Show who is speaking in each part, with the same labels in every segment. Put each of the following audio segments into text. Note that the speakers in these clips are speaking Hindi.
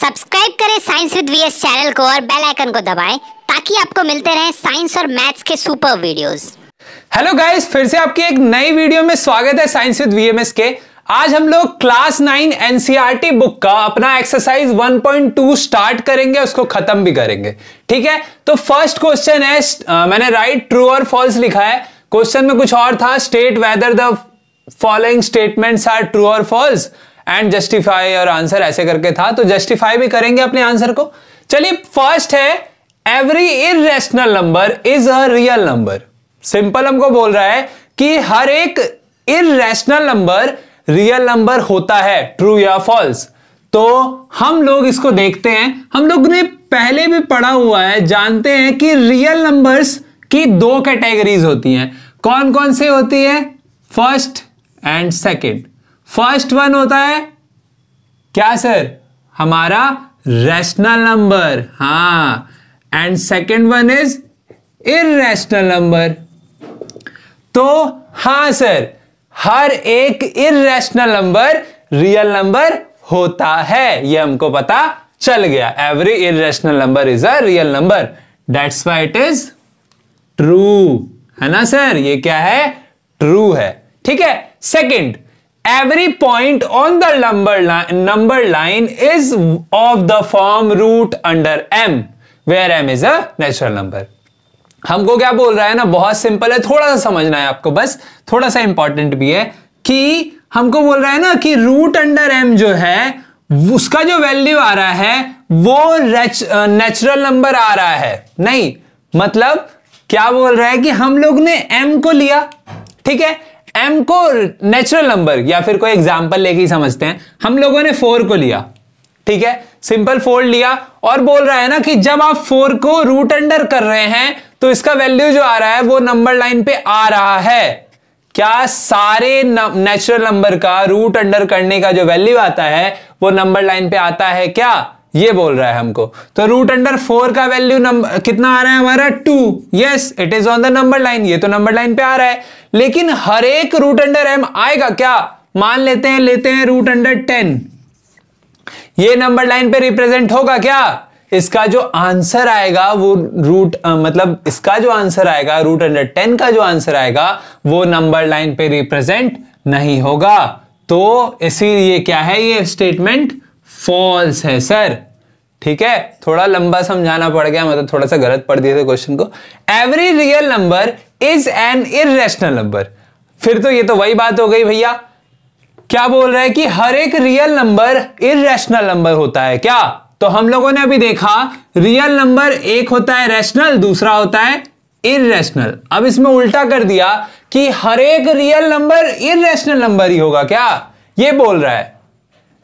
Speaker 1: सब्सक्राइब करें साइंस विद वीएस चैनल को और बेल आइकन को दबाएं ताकि आपको मिलते रहें साइंस और मैथ्स के सुपर वीडियोस हेलो गाइस फिर से आपकी एक नई वीडियो में स्वागत है साइंस विद वीएमएस के आज हम लोग class nine NCERT e book का अपना एक्सरसाइज 1.2 स्टार्ट करेंगे उसको खत्म भी करेंगे ठीक है तो फर्स्ट क्वेश्चन है मैंने राइट ट्रू और फॉल्स लिखा है क्वेश्चन में कुछ और था state whether the following statements are true or false and justify your answer ऐसे करके था तो जस्टिफाई भी करेंगे अपने आंसर को चलिए फर्स्ट है every irrational number is a real number simple हमको बोल रहा है कि हर एक इेशनल नंबर रियल नंबर होता है ट्रू या फॉल्स तो हम लोग इसको देखते हैं हम लोग ने पहले भी पढ़ा हुआ है जानते हैं कि रियल नंबर्स की दो कैटेगरीज होती हैं कौन कौन से होती है first and second first one होता है क्या सर हमारा रैशनल नंबर हा and second one is irrational number तो हा सर हर एक इेशनल नंबर रियल नंबर होता है यह हमको पता चल गया every irrational number is a real number that's why it is true है ना सर ये क्या है ट्रू है ठीक है second every point on the number line, number line is of the form root under m where m is a natural number हमको क्या बोल रहा है ना बहुत सिंपल है थोड़ा सा समझना है आपको बस थोड़ा सा इंपॉर्टेंट भी है कि हमको बोल रहा है ना कि रूट अंडर एम जो है उसका जो वैल्यू आ रहा है वो नेचुरल नंबर आ रहा है नहीं मतलब क्या बोल रहा है कि हम लोग ने एम को लिया ठीक है एम को नेचुरल नंबर या फिर कोई एग्जाम्पल लेके ही समझते हैं हम लोगों ने फोर को लिया ठीक है सिंपल फोर लिया और बोल रहा है ना कि जब आप फोर को रूट अंडर कर रहे हैं तो इसका वैल्यू जो आ रहा है वो नंबर लाइन पे आ रहा है क्या सारे नेचुरल नंबर का रूट अंडर करने का जो वैल्यू आता है वो नंबर लाइन पे आता है क्या ये बोल रहा है हमको तो रूट अंडर फोर का वैल्यू नंबर कितना आ रहा है हमारा two yes it is on the number line ये तो नंबर लाइन पे आ रहा है लेकिन हर एक रूट अंडर एम आएगा क्या मान लेते हैं लेते हैं रूट अंडर टेन ये नंबर लाइन पे रिप्रेजेंट होगा क्या इसका जो आंसर आएगा वो रूट आ, मतलब इसका जो आंसर आएगा रूट अंडर टेन का जो आंसर आएगा वो नंबर लाइन पे रिप्रेजेंट नहीं होगा तो इसीलिए क्या है ये स्टेटमेंट फॉल्स है सर ठीक है थोड़ा लंबा समझाना पड़ गया मतलब थोड़ा सा गलत पढ़ दिया था क्वेश्चन को every real number is an irrational number फिर तो ये तो वही बात हो गई भैया क्या बोल रहे हैं कि हर एक रियल नंबर इेशनल नंबर होता है क्या तो हम लोगों ने अभी देखा रियल नंबर एक होता है रैशनल दूसरा होता है इेशनल अब इसमें उल्टा कर दिया कि हर एक रियल नंबर इेशनल नंबर ही होगा क्या ये बोल रहा है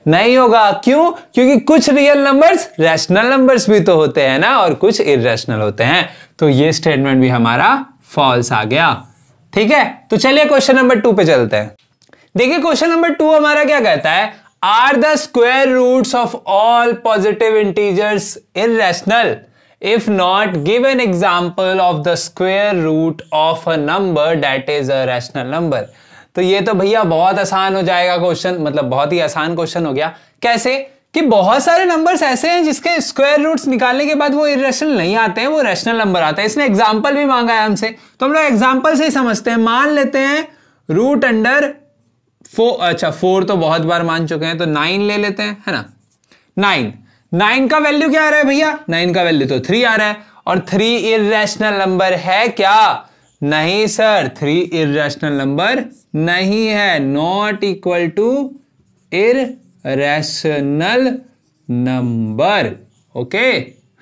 Speaker 1: नहीं होगा क्यों क्योंकि कुछ रियल नंबर्स रैशनल नंबर्स भी तो होते हैं ना और कुछ इेशनल होते हैं तो ये स्टेटमेंट भी हमारा फॉल्स आ गया ठीक है तो चलिए क्वेश्चन नंबर टू पे चलते हैं देखिए क्वेश्चन नंबर टू हमारा क्या कहता है are the square roots of all positive integers irrational if not give an example of the square root of a number that is a rational number तो ये तो भैया बहुत आसान हो जाएगा क्वेश्चन मतलब बहुत ही आसान क्वेश्चन हो गया कैसे कि बहुत सारे नंबर्स ऐसे हैं जिसके स्क्वायर रूट्स निकालने के बाद वो इेशनल नहीं आते हैं वो रेशनल नंबर आता है इसने एग्जाम्पल भी मांगा है हमसे तो हम लोग एग्जाम्पल से ही समझते हैं मान लेते हैं रूट अंडर फोर अच्छा फोर तो बहुत बार मान चुके हैं तो नाइन ले लेते हैं है ना नाइन नाइन का वैल्यू क्या आ रहा है भैया नाइन का वैल्यू तो थ्री आ रहा है और थ्री इेशनल नंबर है क्या नहीं सर थ्री इेशनल नंबर नहीं है not equal to irrational number okay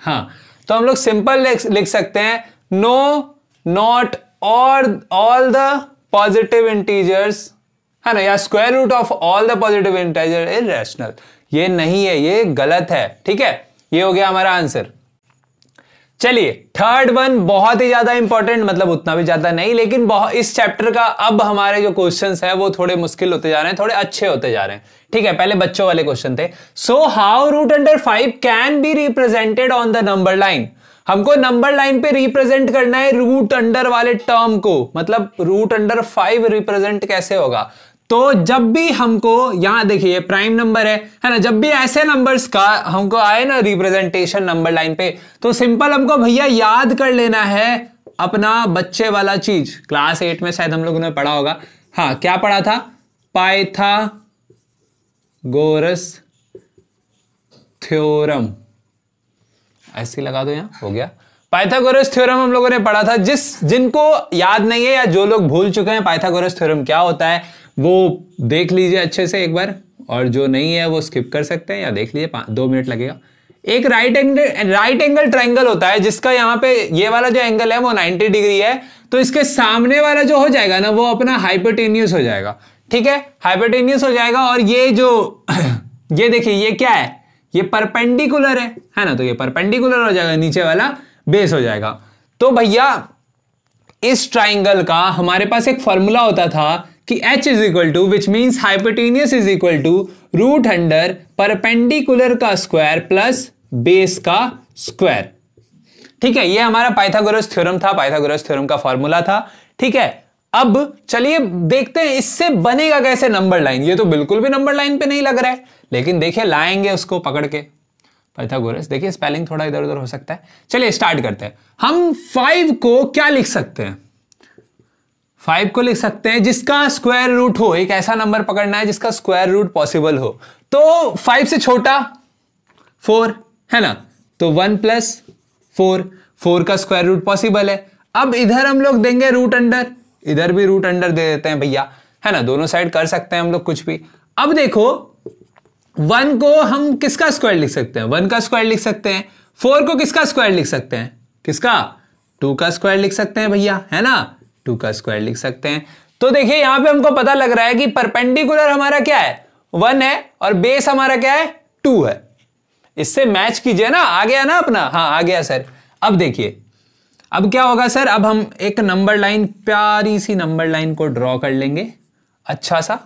Speaker 1: हाँ तो हम लोग सिंपल लिख सकते हैं नो नॉट और ऑल द पॉजिटिव इंटीजर्स है ना या square root of all the positive integer irrational ये नहीं है ये गलत है ठीक है ये हो गया हमारा आंसर चलिए थर्ड वन बहुत ही ज्यादा इंपॉर्टेंट मतलब उतना भी ज्यादा नहीं लेकिन इस चैप्टर का अब हमारे जो क्वेश्चंस है वो थोड़े मुश्किल होते जा रहे हैं थोड़े अच्छे होते जा रहे हैं ठीक है पहले बच्चों वाले क्वेश्चन थे so how root under five can be represented on the number line हमको नंबर लाइन पे रिप्रेजेंट करना है रूट अंडर वाले टर्म को मतलब रूट अंडर फाइव रिप्रेजेंट कैसे होगा तो जब भी हमको यहां देखिए प्राइम नंबर है है ना जब भी ऐसे नंबर्स का हमको आए ना रिप्रेजेंटेशन नंबर लाइन पे तो सिंपल हमको भैया याद कर लेना है अपना बच्चे वाला चीज क्लास एट में शायद हम लोगों ने पढ़ा होगा हाँ क्या पढ़ा था पाइथा गोरस थ्योरम ऐसे लगा दो यहां हो गया पाइथागोरस थ्योरम हम लोगों ने पढ़ा था जिस जिनको याद नहीं है या जो लोग भूल चुके हैं पाइथागोरस थ्योरम क्या होता है वो देख लीजिए अच्छे से एक बार और जो नहीं है वो स्किप कर सकते हैं या देख लीजिए दो मिनट लगेगा एक right angle right angle triangle होता है जिसका यहाँ पे ये वाला जो एंगल है वो 90 डिग्री है तो इसके सामने वाला जो हो जाएगा ना वो अपना हाइपोटेनियस हो जाएगा ठीक है हाइपोटेनियस हो जाएगा और ये जो ये देखिए ये क्या है ये परपेंडिकुलर है है ना तो ये परपेंडिकुलर हो जाएगा नीचे वाला बेस हो जाएगा तो भैया इस ट्राइंगल का हमारे पास एक फॉर्मूला होता था कि h is equal to which means hypotenuse is equal to root under perpendicular का स्क्वायर प्लस बेस का स्क्वायर ठीक है ये हमारा पाइथागोरस थ्योरम था पाइथागोरस थ्योरम का फॉर्मूला था ठीक है अब चलिए देखते हैं इससे बनेगा कैसे नंबर लाइन ये तो बिल्कुल भी नंबर लाइन पे नहीं लग रहा है लेकिन देखिए लाएंगे उसको पकड़ के पाइथागोरस देखिए स्पेलिंग थोड़ा इधर उधर हो सकता है चलिए स्टार्ट करते हैं हम फाइव को क्या लिख सकते हैं फाइव को लिख सकते हैं जिसका स्क्वायर रूट हो एक ऐसा नंबर पकड़ना है जिसका स्क्वायर रूट पॉसिबल हो तो फाइव से छोटा फोर है ना तो वन प्लस फोर फोर का स्क्वायर रूट पॉसिबल है अब इधर हम लोग देंगे रूट अंडर इधर भी रूट अंडर दे देते हैं भैया है ना दोनों साइड कर सकते हैं हम लोग कुछ भी अब देखो वन को हम किसका स्क्वायर लिख सकते हैं वन का स्क्वायर लिख सकते हैं फोर को किसका स्क्वायर लिख सकते हैं किसका टू का स्क्वायर लिख सकते हैं भैया है ना टू का स्क्वायर लिख सकते हैं तो देखिए यहां पे हमको पता लग रहा है कि परपेंडिकुलर हमारा क्या है वन है और बेस हमारा क्या है टू है इससे मैच कीजिए ना आ गया ना अपना हाँ आ गया सर अब देखिए अब क्या होगा सर अब हम एक नंबर लाइन प्यारी सी नंबर लाइन को ड्रॉ कर लेंगे अच्छा सा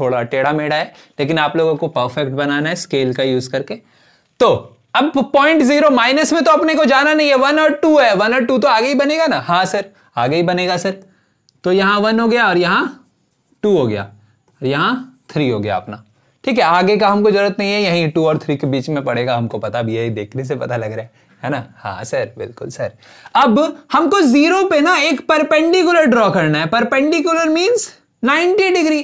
Speaker 1: थोड़ा टेढ़ा मेढ़ा है लेकिन आप लोगों को परफेक्ट बनाना है स्केल का यूज करके तो अब पॉइंट जीरो माइनस में तो अपने को जाना नहीं है वन और टू है वन और टू तो आगे ही बनेगा ना हाँ सर आगे ही बनेगा सर तो यहां वन हो गया और यहां टू हो गया और यहां थ्री हो गया अपना ठीक है आगे का हमको जरूरत नहीं है यहीं टू और थ्री के बीच में पड़ेगा हमको पता भी है देखने से पता लग रहा है है ना हाँ सर बिल्कुल सर अब हमको जीरो पे ना एक परपेंडिकुलर ड्रॉ करना है परपेंडिकुलर मीन्स 90 डिग्री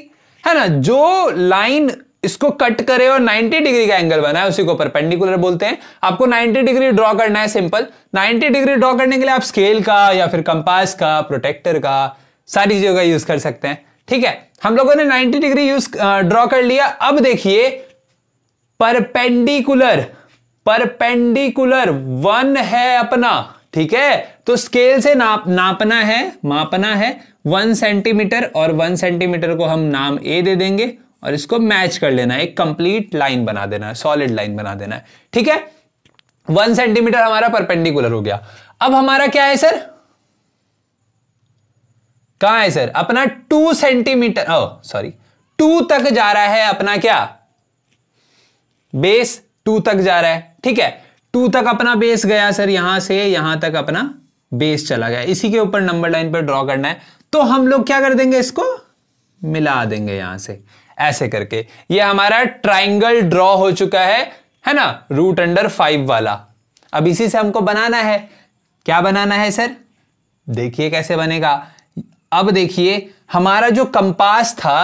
Speaker 1: है ना जो लाइन इसको कट करे और 90 डिग्री का एंगल बनाए उसी को परपेंडिकुलर बोलते हैं आपको 90 डिग्री ड्रॉ करना है सिंपल 90 डिग्री ड्रॉ करने के लिए आप स्केल का या फिर कंपास का प्रोटेक्टर का सारी चीजों का यूज कर सकते हैं ठीक है हम लोगों ने 90 डिग्री यूज ड्रॉ कर लिया अब देखिए परपेंडिकुलर परपेंडिकुलर वन है अपना ठीक है तो स्केल से नाप नापना है मापना है वन सेंटीमीटर और वन सेंटीमीटर को हम नाम ए दे देंगे और इसको मैच कर लेना है एक कंप्लीट लाइन बना देना है सॉलिड लाइन बना देना है ठीक है वन सेंटीमीटर हमारा परपेंडिकुलर हो गया अब हमारा क्या है सर कहा है सर अपना two centimetre oh sorry two तक जा रहा है अपना क्या बेस टू तक जा रहा है ठीक है टू तक अपना बेस गया सर यहां से यहां तक अपना बेस चला गया इसी के ऊपर नंबर लाइन पर ड्रॉ करना है तो हम लोग क्या कर देंगे इसको मिला देंगे यहां से ऐसे करके ये हमारा ट्राइंगल ड्रॉ हो चुका है है ना रूट अंडर फाइव वाला अब इसी से हमको बनाना है क्या बनाना है सर देखिए कैसे बनेगा अब देखिए हमारा जो कंपास था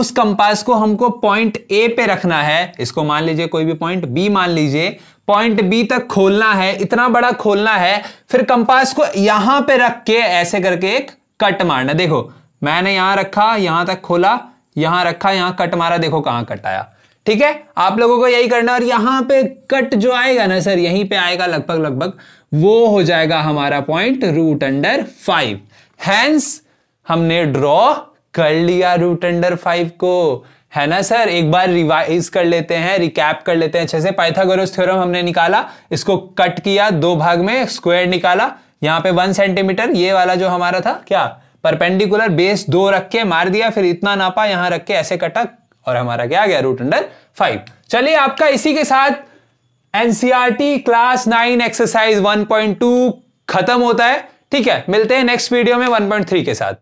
Speaker 1: उस कंपास को हमको पॉइंट ए पे रखना है इसको मान लीजिए कोई भी पॉइंट बी मान लीजिए पॉइंट बी तक खोलना है इतना बड़ा खोलना है फिर कंपास को यहां पे रख के ऐसे करके एक कट मारना देखो मैंने यहां रखा यहां तक खोला यहां रखा यहां कट मारा देखो कहां कट आया ठीक है आप लोगों को यही करना और यहां पे कट जो आएगा ना सर यहीं पे आएगा लगभग लगभग वो हो जाएगा हमारा point root under five hence हमने ड्रॉ कर लिया रूट अंडर फाइव को है ना सर एक बार रिवाइज कर लेते हैं रिकैप कर लेते हैं अच्छे से पाइथागोरस थ्योरम हमने निकाला इसको कट किया दो भाग में स्क्वायर निकाला यहां पे वन सेंटीमीटर ये वाला जो हमारा था क्या परपेंडिकुलर बेस दो रख के मार दिया फिर इतना नापा यहां रख के ऐसे कटक और हमारा क्या गया रूट अंडर फाइव चलिए आपका इसी के साथ NCERT class nine exercise one point two खत्म होता है ठीक है मिलते हैं नेक्स्ट वीडियो में वन पॉइंट थ्री के साथ